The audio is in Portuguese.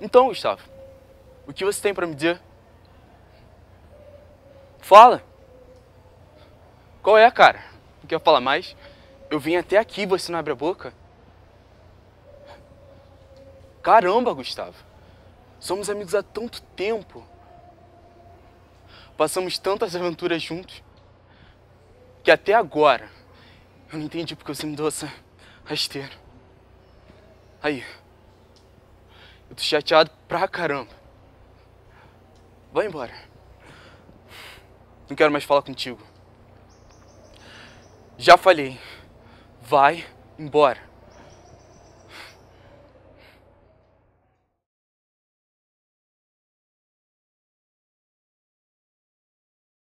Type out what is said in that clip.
Então, Gustavo, o que você tem para me dizer? Fala. Qual é, cara? Não quer falar mais? Eu vim até aqui, você não abre a boca? Caramba, Gustavo. Somos amigos há tanto tempo. Passamos tantas aventuras juntos. Que até agora eu não entendi porque você me deu essa rasteira. Aí, eu tô chateado pra caramba. Vai embora. Não quero mais falar contigo. Já falei. Vai embora.